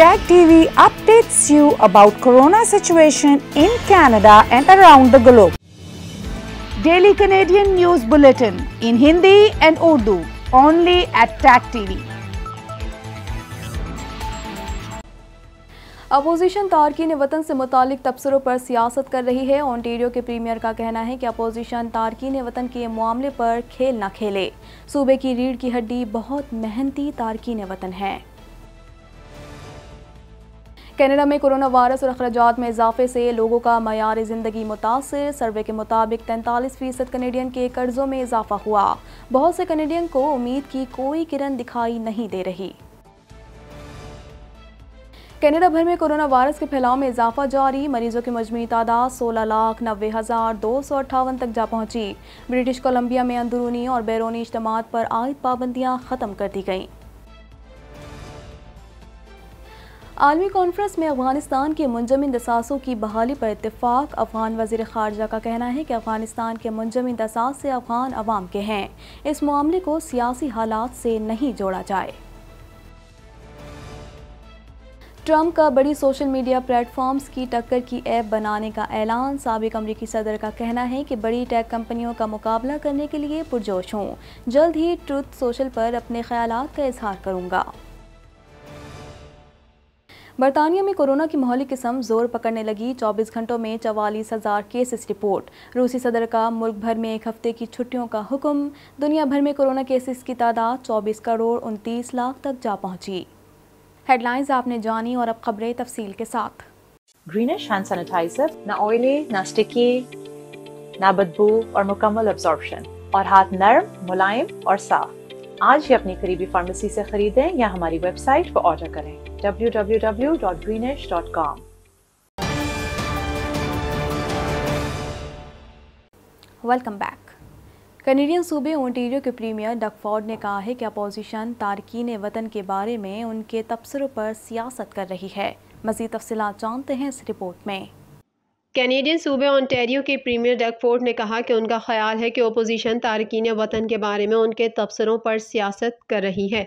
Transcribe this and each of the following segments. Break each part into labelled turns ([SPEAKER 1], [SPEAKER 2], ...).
[SPEAKER 1] Tag TV updates you about corona situation in Canada and around the globe. Daily Canadian News Bulletin in Hindi and Urdu only at Tag TV. Opposition तारकिन वतन से मुतलिक तबसरों पर सियासत कर रही है Ontario के प्रीमियर का कहना है कि अपोजिशन तारकिन वतन के मामले पर खेल न खेले सूबे की रीढ़ की हड्डी बहुत मेहनती तारकिन वतन है कैनेडा में कोरोना वायरस और अखराज में इजाफे से लोगों का मैार ज़िंदगी मुतासर सर्वे के मुताबिक तैंतालीस फ़ीसद कनेडियन के कर्ज़ों में इजाफा हुआ बहुत से कनेडियन को उम्मीद की कोई किरण दिखाई नहीं दे रही कनाडा भर में कोरोना वायरस के फैलाव में इजाफा जारी मरीजों की मजमू तादाद सोलह लाख नब्बे हज़ार दो सौ अट्ठावन तक जा पहुंची ब्रिटिश कोलंबिया में अंदरूनी और बैरूनी इज्तम पर आयद पाबंदियां ख़त्म कर दी गईं आलमी कॉन्फ्रेंस में अफगानिस्तान के मुंजमिन दसासों की बहाली पर इतफाक़ अफगान वजी खारजा का कहना है कि अफगानिस्तान के मुंजमिन दसास से अफगान अवाम के हैं इस मामले को सियासी हालात से नहीं जोड़ा जाए ट्रंप का बड़ी सोशल मीडिया प्लेटफॉर्म्स की टक्कर की ऐप बनाने का ऐलान सबक अमरीकी सदर का कहना है कि बड़ी टैक कंपनियों का मुकाबला करने के लिए पुरजोश हूँ जल्द ही ट्रुथ सोशल पर अपने ख्याल का इजहार करूँगा बरतानिया में कोरोना की माहौली किस्म जोर पकड़ने लगी 24 घंटों में चवालीस हज़ार केसेस रिपोर्ट रूसी सदर का मुल्क भर में एक हफ्ते की छुट्टियों का हुक्म दुनिया भर में कोरोना केसेस की तादाद 24 करोड़ उनतीस लाख तक जा पहुंची हेडलाइंस आपने जानी और अब खबरें तफसील के साथ ग्रीनिश हैंड सैनिटाइजर ना ऑयली स्टिकी बदबू और मुकम्मल और हाथ नरम मुलायम
[SPEAKER 2] और साफ आज ही अपनी करीबी फार्मेसी से खरीदें या हमारी वेबसाइट पर ऑर्डर करें www.greenish.com
[SPEAKER 1] वेलकम बैक कनेडियन सूबे ओंटेरियो के प्रीमियर डकफोर्ड ने कहा है कि अपोजिशन तारकिन वतन के बारे में उनके तबसरों पर सियासत
[SPEAKER 2] कर रही है मजीद तफसलत जानते हैं इस रिपोर्ट में कैनेडियन सूबे ऑन्टेरियो के प्रीमियर डगफोर्ड ने कहा कि उनका ख्याल है कि ओपोजिशन तारकिन वतन के बारे में उनके तबसरों पर सियासत कर रही है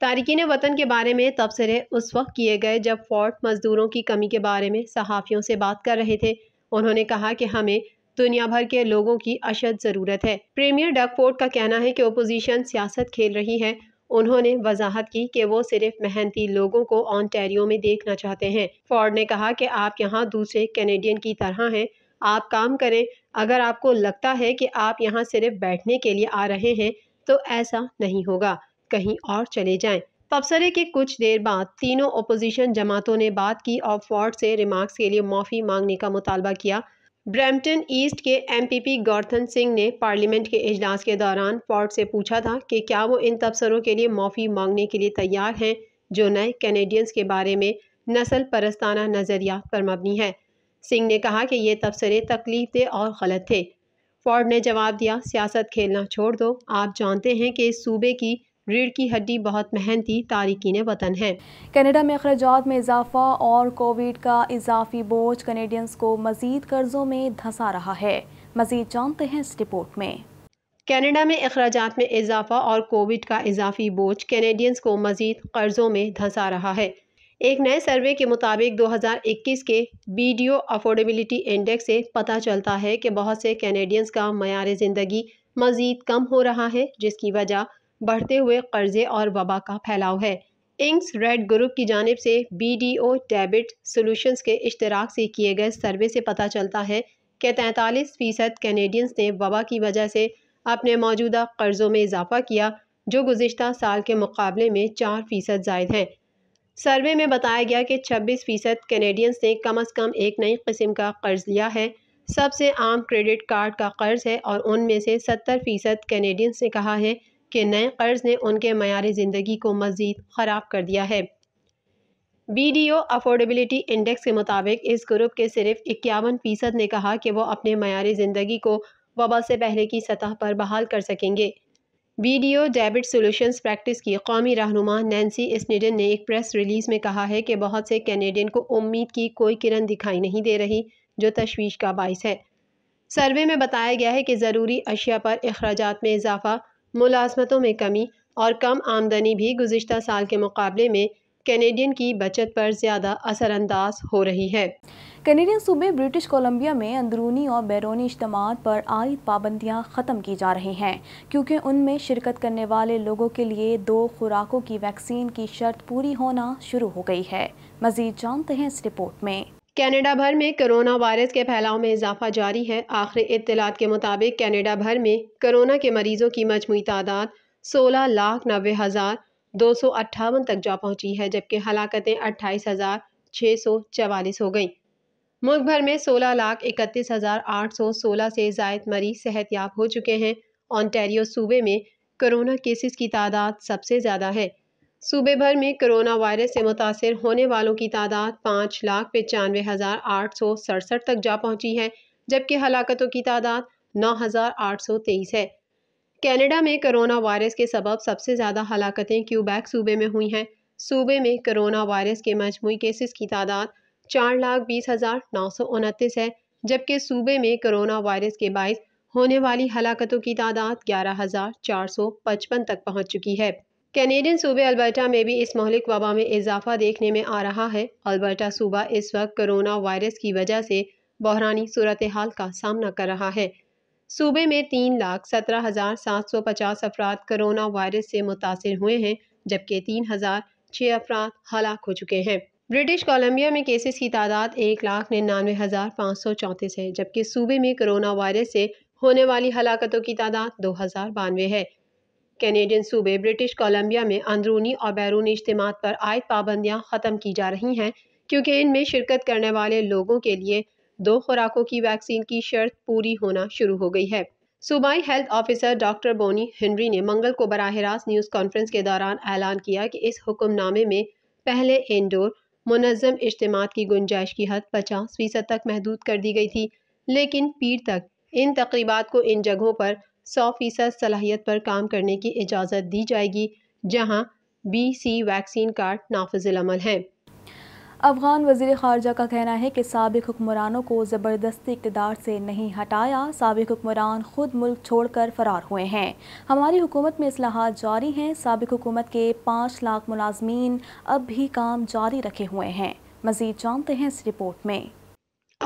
[SPEAKER 2] तारकिन वतन के बारे में तबसरे उस वक्त किए गए जब फोर्ट मज़दूरों की कमी के बारे में सहाफ़ियों से बात कर रहे थे उन्होंने कहा कि हमें दुनिया भर के लोगों की अशद ज़रूरत है प्रीमियर डगफोर्ड का कहना है कि ओपोजिशन सियासत खेल रही है उन्होंने वजाहत की कि वो सिर्फ मेहनती लोगों को ऑनटेरियो में देखना चाहते हैं फोर्ड ने कहा कि आप यहाँ दूसरे कैनेडियन की तरह हैं आप काम करें अगर आपको लगता है कि आप यहाँ सिर्फ बैठने के लिए आ रहे हैं तो ऐसा नहीं होगा कहीं और चले जाएं। तबसरे के कुछ देर बाद तीनों अपोजिशन जमातों ने बात की और फोर्ड से रिमार्क्स के लिए माफ़ी मांगने का मुतालबा किया ब्रैम्पटन ईस्ट के एमपीपी गौरथन सिंह ने पार्लियामेंट के अजलास के दौरान पॉट से पूछा था कि क्या वो इन तबसरों के लिए माफ़ी मांगने के लिए तैयार हैं जो नए कैनेडियंस के बारे में नस्ल परस्ताना नज़रियात पर मबनी है सिंह ने कहा कि ये तबसरे तकलीफ दे और गलत थे फॉर्ड ने जवाब दिया सियासत खेलना छोड़ दो आप जानते हैं कि इस सूबे की रीढ़ की हड्डी बहुत मेहनती तारकिन वतन है कनाडा में अखराज में इजाफा और कोविड का इजाफी बोझ कनेडियंस को मजीद कर्जों में धंसा रहा है मजीद जानते हैं इस रिपोर्ट में कनाडा में अखराज में इजाफा और कोविड का इजाफी बोझ कैनेडियंस को मजीद कर्जों में धंसा रहा है एक नए सर्वे के मुताबिक 2021 के बी अफोर्डेबिलिटी इंडेक्स से पता चलता है कि बहुत से कैनेडियंस का मैार ज़िंदगी मज़ीद कम हो रहा है जिसकी वजह बढ़ते हुए कर्जे और वबा का फैलाव है इंग्स रेड ग्रुप की जानब से B D O debit solutions के इश्तराक से किए गए सर्वे से पता चलता है कि तैंतालीस फ़ीसद कैनेडियंस ने वबा की वजह से अपने मौजूदा कर्ज़ों में इजाफा किया जो गुज्त साल के मुकाबले में चार फ़ीसद जायद हैं सर्वे में बताया गया कि छब्बीस फ़ीसद कैनेडियंस ने कम अज़ कम एक नई किस्म का कर्ज़ लिया है सबसे आम क्रेडिट कार्ड का कर्ज़ है और उनमें से सत्तर फ़ीसद कैनेडियंस ने कहा है कि नए कर्ज़ ने उनके मैारी ज़िंदगी को मज़ीद ख़राब कर दिया है B D O affordability index के मुताबिक इस ग्रुप के सिर्फ इक्यावन फ़ीसद ने कहा कि वो अपने मैारी ज़िंदगी को वबा से पहले की सतह पर बहाल कर सकेंगे B D O debit solution practice की कौमी रहनुमा नैन्सी स्निडन ने एक प्रेस रिलीज़ में कहा है कि बहुत से कैनेडियन को उम्मीद की कोई किरण दिखाई नहीं दे रही जो तशवीश का बायस है सर्वे में बताया गया है कि ज़रूरी अशिया पर अखराज में इजाफा मुलाजमतों में कमी और कम आमदनी भी गुज्त साल के मुकाबले में कैनेडियन की बचत पर ज़्यादा असरअंदाज हो रही है कैनेडियन सूबे ब्रिटिश कोलंबिया में अंदरूनी
[SPEAKER 1] और बैरूनी इज्तम पर आयद पाबंदियां ख़त्म की जा रही हैं क्योंकि उनमें शिरकत करने वाले लोगों के लिए दो खुराकों की वैक्सीन की शर्त पूरी होना शुरू हो गई है मज़ीद जानते
[SPEAKER 2] हैं इस रिपोर्ट में कनाडा भर में कोरोना वायरस के फैलाव में इजाफा जारी है आखिरी इतलात के मुताबिक कनाडा भर में कोरोना के मरीजों की मजमू तादाद सोलह लाख नबे हज़ार दो सौ अट्ठावन तक जा पहुंची है जबकि हलाकतें अट्ठाईस हज़ार छः सौ चवालीस हो गईं मुल्क भर में सोलह लाख इकतीस हज़ार आठ सौ सोलह से जायद मरीज सेहतयाब हो चुके हैं ऑनटेरियो सूबे में कोरोना केसेस की तादाद सबसे ज़्यादा है सूबे भर में कोरोना वायरस से मुतासर होने वालों की तादाद पाँच लाख पचानवे हज़ार आठ सौ सड़सठ तक जा पहुंची है जबकि हलाकतों की तादाद नौ हज़ार आठ सौ तेईस है कनाडा में कोरोना वायरस के सबब सबसे ज़्यादा हलाकतें क्यूबैक सूबे में हुई हैं सूबे में कोरोना वायरस के मजमू केसेस की तादाद चार लाख बीस हज़ार नौ सौ उनतीस है जबकि सूबे में कोरोना वायरस के बायस होने वाली हलाकतों की तादाद ग्यारह हज़ार चार सौ पचपन तक पहुँच चुकी है कैनेडियन सूबे अल्बर्टा में भी इस मोहलिक वबा में इजाफा देखने में आ रहा है अल्बर्टा सूबा इस वक्त कोरोना वायरस की वजह से बहरानी सूरत हाल का सामना कर रहा है सूबे में तीन लाख सत्रह हज़ार सात सौ पचास अफराद करोना वायरस से मुतासर हुए हैं जबकि तीन हज़ार छः अफराद हलाक हो चुके हैं ब्रिटिश कोलंबिया में केसेस की तादाद एक लाख निन्यानवे हज़ार पाँच सौ चौंतीस है जबकि सूबे में करोना वायरस से होने वाली हलाकतों की तादाद दो हज़ार बानवे है कैनेडियन सूबे ब्रिटिश कोलंबिया में अंदरूनी और बैरूनी इज्तम पर आयद पाबंदियाँ ख़त्म की जा रही हैं क्योंकि इनमें शिरकत करने वाले लोगों के लिए दो खुराकों की वैक्सीन की शर्त पूरी होना शुरू हो गई है सूबाई health officer doctor Bonnie Henry ने मंगल को बरह रास्त न्यूज़ कॉन्फ्रेंस के दौरान ऐलान किया कि इस हुक्मनामे में पहले इंडोर मुनज़म इज्तम की गुंजाइश की हद पचास फ़ीसद तक महदूद कर दी गई थी लेकिन पीर तक इन तकरीबा को इन जगहों पर सौ फ़ीसद सलाहियत पर काम करने की इजाज़त दी जाएगी जहाँ बी सी वैक्सीन कार्ड नाफिजल है अफगान वजीर खारजा का कहना है कि सबक हुक्मरानों को ज़बरदस्ती इकतदार से
[SPEAKER 1] नहीं हटाया सबक हुक्मरान खुद मुल्क छोड़कर फरार हुए हैं हमारी हुकूमत में असलाहत जारी हैं सबक हुकूमत के पाँच लाख मुलाजमीन अब भी काम जारी रखे हुए हैं मज़ीद जानते हैं इस रिपोर्ट में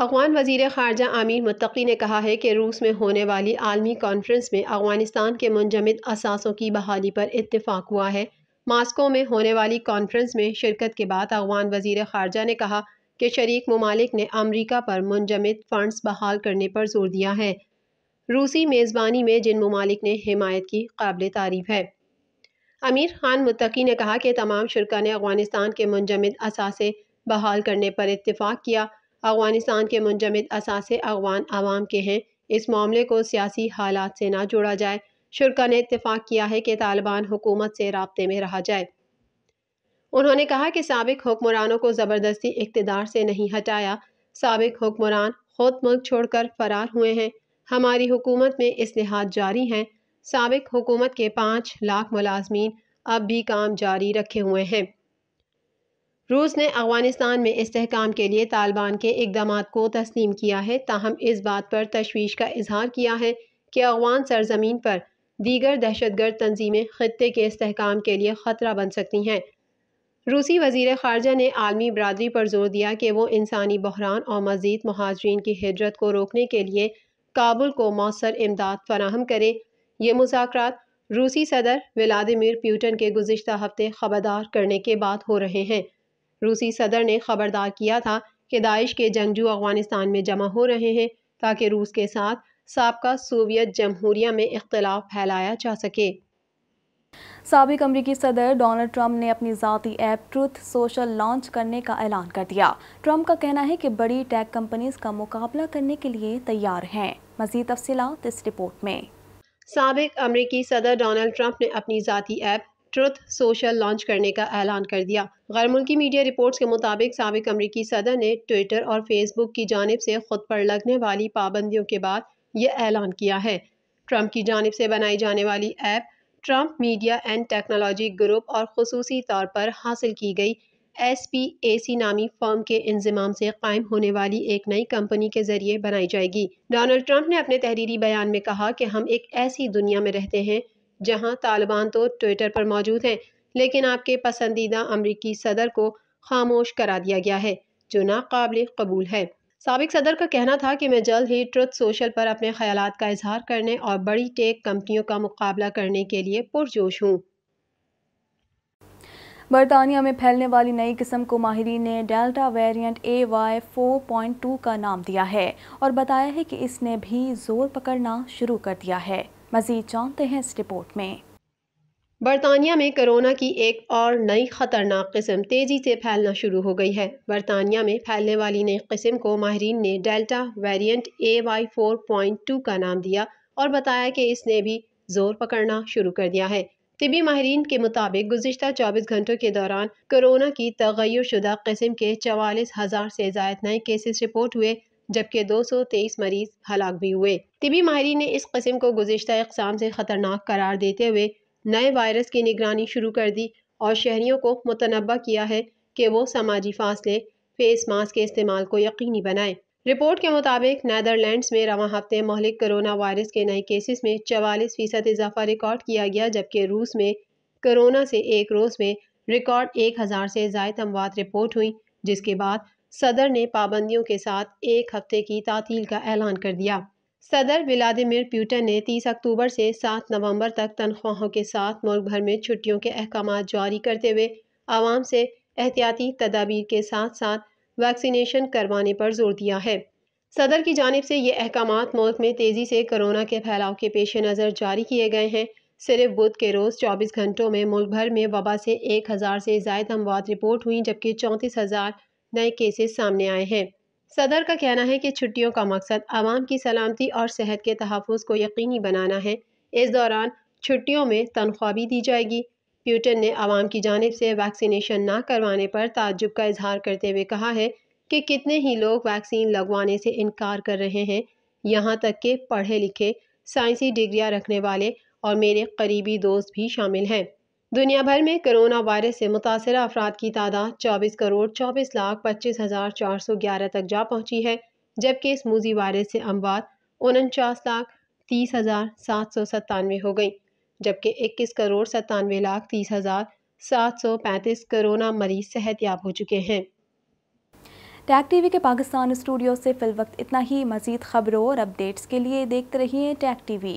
[SPEAKER 2] अफगान वजीर खारजा आमिर मुतकी ने कहा है कि रूस में होने वाली आलमी कॉन्फ्रेंस में अफगानिस्तान के मुंजमद असासों की बहाली पर इतफाक़ हुआ है मास्को में होने वाली कॉन्फ्रेंस में शिरकत के बाद अफगान वजीर खारजा ने कहा कि शरीक ममालिक ने अमरीका पर मुंजमद फ़ंड्स बहाल करने पर जोर दिया है रूसी मेज़बानी में जिन ममालिक ने हमायत की काबिल तारीफ है आमिर खान मुतकी ने कहा कि तमाम शुरा ने अफगानिस्तान के मुंजमद असासे बहाल करने पर इतफ़ाक़ किया अफगानिस्तान के मुंजमद असासे अफगान आवाम के हैं इस मामले को सियासी हालात से ना जोड़ा जाए शुरा ने इतफाक़ किया है कि तालिबान हुकूमत से रबते में रहा जाए उन्होंने कहा कि सबक हुक्मरानों को ज़बरदस्ती इकतदार से नहीं हटाया सबक हुक्मरान खुद मुल्क छोड़कर फरार हुए हैं हमारी हुकूमत में इसलिहात जारी हैं सबक हुकूमत के पाँच लाख मुलाजमीन अब भी काम जारी रखे हुए हैं रूस ने अफगानिस्तान में इसकाम के लिए तालिबान के इकदाम को तस्लीम किया है ताहम इस बात पर तशवीश का इजहार किया है कि अफगान सरजमीन पर दीगर दहशतगर्द तंजीमें खत्े के इसकाम के लिए ख़तरा बन सकती हैं रूसी वजीर खारजा ने आलमी बरदरी पर जोर दिया कि वो इंसानी बहरान और मजीद महाजरीन की हजरत को रोकने के लिए काबुल को मौसर इमदाद फराहम करे ये मुजाकर रूसी सदर व्लादिमिर प्यूटन के गुज्त हफ्ते खबरदार करने के बाद हो रहे हैं रूसी सदर ने खबरदार किया था कि दाइश के जंगजू अफगानिस्तान में जमा हो रहे हैं ताकि रूस के साथ सबका सोवियत जमहूरिया में इख्तलाफ फैलाया जा सके सबक अमरीकी सदर डोनाल्ड ट्रंप ने अपनी ज़ाती ऐप ट्रुथ सोशल लॉन्च करने
[SPEAKER 1] का ऐलान कर दिया ट्रंप का कहना है कि बड़ी टैग कंपनीज का मुकाबला करने के लिए तैयार हैं मजीद तफसी इस रिपोर्ट में
[SPEAKER 2] सबक अमरीकी सदर डोनाल्ड ट्रंप ने अपनी ज़ाती ऐप ट्रुथ सोशल लॉन्च करने का ऐलान कर दिया गैर मुल्की मीडिया रिपोर्ट्स के मुताबिक सबक अमरीकी सदर ने ट्विटर और फेसबुक की जानब से खुद पर लगने वाली पाबंदियों के बाद यह ऐलान किया है ट्रंप की जानब से बनाई जाने वाली app Trump Media and Technology Group और खसूसी तौर पर हासिल की गई एस पी ए सी नामी फर्म के इंजमाम से कायम होने वाली एक नई कंपनी के जरिए बनाई जाएगी डोनाल्ड ट्रंप ने अपने तहरीरी बयान में कहा कि हम एक ऐसी दुनिया में रहते हैं जहां तालिबान तो ट्विटर पर मौजूद हैं लेकिन आपके पसंदीदा अमरीकी सदर को खामोश करा दिया गया है जो नाकबिल कबूल है सबक सदर का कहना था कि मैं जल्द ही ट्रुथ सोशल पर अपने ख्याल का इजहार करने और बड़ी टेक कंपनियों का मुकाबला करने के लिए पुरजोश हूँ
[SPEAKER 1] बरतानिया में फैलने वाली नई किस्म को माहरीन ने Delta variant A Y four point two का नाम दिया है और बताया है कि इसने भी जोर पकड़ना शुरू कर दिया है मजीद जानते हैं इस रिपोर्ट में
[SPEAKER 2] बरतानिया में कोरोना की एक और नई खतरनाक किस्म तेज़ी से फैलना शुरू हो गई है बरतानिया में फैलने वाली नई किस्म को माहरीन ने Delta variant A Y four point two का नाम दिया और बताया कि इसने भी जोर पकड़ना शुरू कर दिया है तिबी माहरीन के मुताबिक गुजशत 24 घंटों के दौरान कोरोना की तगैर शुदा किस्म के चवालीस हज़ार से जायद नए केसेस रिपोर्ट हुए जबकि दो सौ तेईस मरीज हलाक भी हुए तिबी माहरी ने इस कस्म को गुजशत अकसाम से ख़तरनाक करार देते हुए नए वायरस की निगरानी शुरू कर दी और शहरीों को मुतनबा किया है कि वो समाजी फासले फेस मास्क के इस्तेमाल को यकीनी बनाएं रिपोर्ट के मुताबिक नैदरलैंड में रवा हफ्ते महलिक करोना वायरस के नए केसेस में चवालीस फीसद इजाफा रिकॉर्ड किया गया जबकि रूस में करोना से एक रोज़ में रिकॉर्ड एक हज़ार से जायद अमवात रिपोर्ट हुई जिसके बाद सदर ने पाबंदियों के साथ एक हफ्ते की तातील का ऐलान कर दिया सदर व्लादिमिर प्यूटन ने 30 अक्टूबर से 7 नवंबर तक तनख्वाहों के साथ मुल्क भर में छुट्टियों के अहकाम जारी करते हुए आवाम से एहतियाती तदाबीर के साथ साथ वैक्सीनेशन करवाने पर जोर दिया है सदर की जानब से ये अहकाम मुल्क में तेज़ी से कोरोना के फैलाव के पेश नज़र जारी किए गए हैं सिर्फ बुध के रोज़ चौबीस घंटों में मुल्क भर में वबा से एक हज़ार से जायद अमवात रिपोर्ट हुई जबकि चौंतीस हज़ार नए केसेस सामने आए हैं सदर का कहना है कि छुट्टियों का मकसद आवाम की सलामती और सेहत के तहफ़ को यकीनी बनाना है इस दौरान छुट्टियों में तनख्वाह भी दी जाएगी प्यूटन ने आवाम की जानब से वैक्सीनेशन ना करवाने पर ताजुब का इजहार करते हुए कहा है कि कितने ही लोग वैक्सीन लगवाने से इनकार कर रहे हैं यहाँ तक कि पढ़े लिखे साइंसी डिग्रियाँ रखने वाले और मेरे करीबी दोस्त भी शामिल हैं दुनिया भर में कोरोना वायरस से मुतासर अफराद की तादाद चौबीस करोड़ चौबीस लाख पच्चीस हज़ार चार सौ ग्यारह तक जा पहुंची है जबकि इस मूजी वायरस से अमवात उनचास लाख तीस हज़ार सात सौ सत्तानवे हो गई जबकि इक्कीस करोड़ सत्तानवे लाख तीस हज़ार सात सौ पैंतीस कोरोना मरीज याब हो चुके हैं टी टीवी के पाकिस्तान स्टूडियो से फिल वक्त इतना ही मजीद खबरों और
[SPEAKER 1] अपडेट्स के लिए देखते रहिए टी टीवी